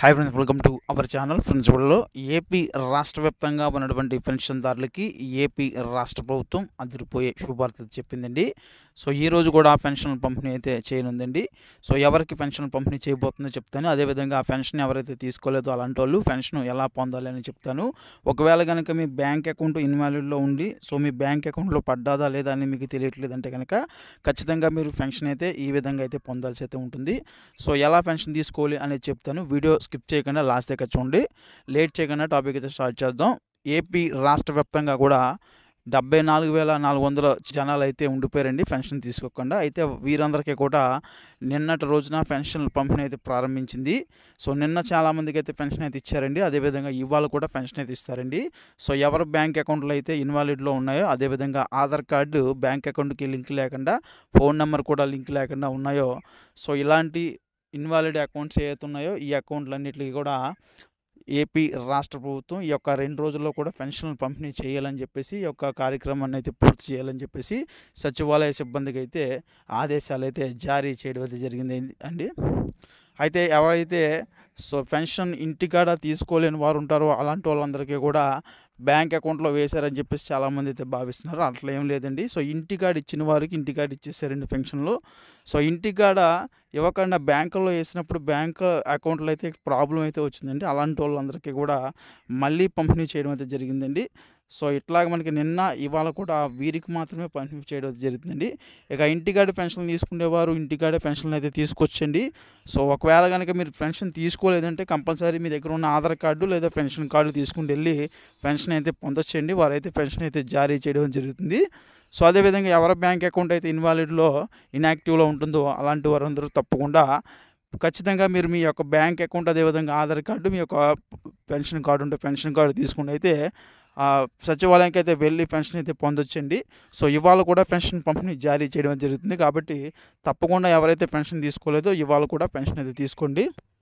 hi friends welcome to our channel friends వాళ్ళలో AP రాష్ట్ర వ్యాప్తంగా ఉన్నటువంటి పెన్షన్దారులకి ఏపీ రాష్ట్ర ప్రభుత్వం అదిరిపోయే శుభార్త చెప్పిందండి సో ఈరోజు కూడా పెన్షన్ పంపిణీ అయితే చేయనుందండి సో ఎవరికి పెన్షన్ పంపిణీ చేయబోతుందో చెప్తాను అదేవిధంగా ఆ పెన్షన్ ఎవరైతే తీసుకోలేదో అలాంటి వాళ్ళు పెన్షన్ ఎలా పొందాలి అని చెప్తాను ఒకవేళ కనుక మీ బ్యాంక్ అకౌంట్ ఇన్వాలిడ్లో ఉండి సో మీ బ్యాంక్ అకౌంట్లో పడ్డాదా లేదా అని మీకు తెలియట్లేదంటే కనుక ఖచ్చితంగా మీరు పెన్షన్ అయితే ఈ విధంగా అయితే పొందాల్సి అయితే ఉంటుంది సో ఎలా పెన్షన్ తీసుకోవాలి అనేది చెప్తాను వీడియో స్కిప్ చేయకుండా లాస్ట్ దగ్గర చూడండి లేట్ చేయకుండా టాపిక్ అయితే స్టార్ట్ చేద్దాం ఏపీ రాష్ట్ర వ్యాప్తంగా కూడా డెబ్బై నాలుగు వేల నాలుగు వందల జనాలు అయితే ఉండిపోయారండి పెన్షన్ తీసుకోకుండా అయితే వీరందరికీ కూడా నిన్నటి రోజున పెన్షన్ పంపిణీ అయితే ప్రారంభించింది సో నిన్న చాలామందికి అయితే పెన్షన్ అయితే ఇచ్చారండి అదేవిధంగా ఇవాళ కూడా పెన్షన్ అయితే ఇస్తారండి సో ఎవరు బ్యాంక్ అకౌంట్లో అయితే ఇన్వాలిడ్లో ఉన్నాయో అదేవిధంగా ఆధార్ కార్డు బ్యాంక్ అకౌంట్కి లింక్ లేకుండా ఫోన్ నెంబర్ కూడా లింక్ లేకుండా ఉన్నాయో సో ఇలాంటి ఇన్వాలిడ్ అకౌంట్స్ ఏవైతే ఉన్నాయో ఈ అకౌంట్లన్నింటికి కూడా ఏపీ రాష్ట్ర ప్రభుత్వం ఈ యొక్క రెండు రోజుల్లో కూడా పెన్షన్లు పంపిణీ చేయాలని చెప్పేసి ఈ యొక్క కార్యక్రమాన్ని అయితే పూర్తి చేయాలని చెప్పేసి సచివాలయ సిబ్బందికి అయితే ఆదేశాలు అయితే జారీ చేయడం అయితే జరిగింది అండి అయితే ఎవరైతే సో పెన్షన్ ఇంటికాడ తీసుకోలేని వారు ఉంటారో అలాంటి వాళ్ళందరికీ కూడా బ్యాంక్ అకౌంట్లో వేశారని చెప్పేసి చాలామంది అయితే భావిస్తున్నారు అట్లా ఏం లేదండి సో ఇంటికాడ ఇచ్చిన వారికి ఇంటికాడ ఇచ్చేసారండి పెన్షన్లు సో ఇంటికాడ ఇవ్వకుండా బ్యాంకులో వేసినప్పుడు బ్యాంక్ అకౌంట్లో అయితే ప్రాబ్లం అయితే వచ్చిందండి అలాంటి వాళ్ళందరికీ కూడా మళ్ళీ పంపిణీ చేయడం అయితే జరిగిందండి సో ఇట్లాగ మనకి నిన్న ఇవాళ కూడా వీరికి మాత్రమే పంపిణీ చేయడం జరుగుతుందండి ఇక ఇంటికాడ పెన్షన్ తీసుకునేవారు ఇంటికాడ పెన్షన్లు అయితే తీసుకొచ్చండి సో ఒకవేళ కనుక మీరు పెన్షన్ తీసుకోలేదంటే కంపల్సరీ మీ దగ్గర ఉన్న ఆధార్ కార్డు లేదా పెన్షన్ కార్డు తీసుకుని వెళ్ళి పెన్షన్ పెన్షన్ అయితే పొందొచ్చండి వారైతే పెన్షన్ అయితే జారీ చేయడం జరుగుతుంది సో అదేవిధంగా ఎవరి బ్యాంక్ అకౌంట్ అయితే ఇన్వాలిడ్లో ఇన్యాక్టివ్లో ఉంటుందో అలాంటి వారందరూ తప్పకుండా ఖచ్చితంగా మీరు మీ యొక్క బ్యాంక్ అకౌంట్ అదేవిధంగా ఆధార్ కార్డు మీ యొక్క పెన్షన్ కార్డు ఉంటే పెన్షన్ కార్డు తీసుకుని అయితే సచివాలయానికి అయితే వెళ్ళి పెన్షన్ అయితే పొందొచ్చండి సో ఇవాళ కూడా పెన్షన్ పంపిణీ జారీ చేయడం జరుగుతుంది కాబట్టి తప్పకుండా ఎవరైతే పెన్షన్ తీసుకోలేదో ఇవాళ కూడా పెన్షన్ అయితే తీసుకోండి